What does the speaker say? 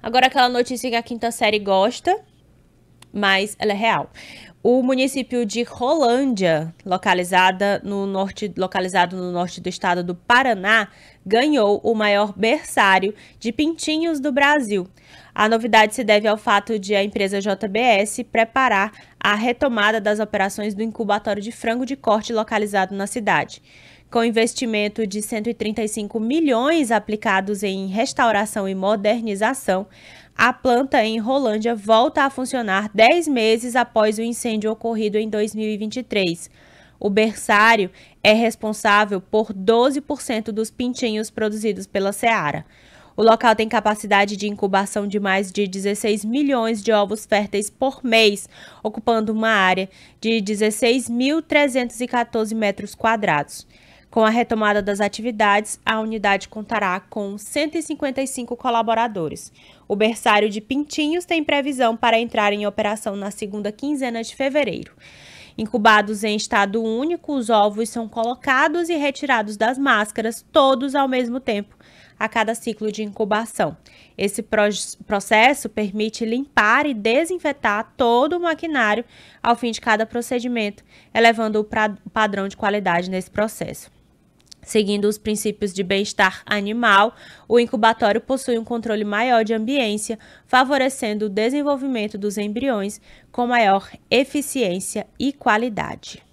Agora, aquela notícia que a quinta série gosta, mas ela é real. O município de Rolândia, localizada no norte, localizado no norte do estado do Paraná, ganhou o maior berçário de pintinhos do Brasil. A novidade se deve ao fato de a empresa JBS preparar a retomada das operações do incubatório de frango de corte localizado na cidade. Com investimento de 135 milhões aplicados em restauração e modernização, a planta em Rolândia volta a funcionar 10 meses após o incêndio ocorrido em 2023. O berçário é responsável por 12% dos pintinhos produzidos pela Seara. O local tem capacidade de incubação de mais de 16 milhões de ovos férteis por mês, ocupando uma área de 16.314 metros quadrados. Com a retomada das atividades, a unidade contará com 155 colaboradores. O berçário de Pintinhos tem previsão para entrar em operação na segunda quinzena de fevereiro. Incubados em estado único, os ovos são colocados e retirados das máscaras, todos ao mesmo tempo, a cada ciclo de incubação. Esse processo permite limpar e desinfetar todo o maquinário ao fim de cada procedimento, elevando o padrão de qualidade nesse processo. Seguindo os princípios de bem-estar animal, o incubatório possui um controle maior de ambiência, favorecendo o desenvolvimento dos embriões com maior eficiência e qualidade.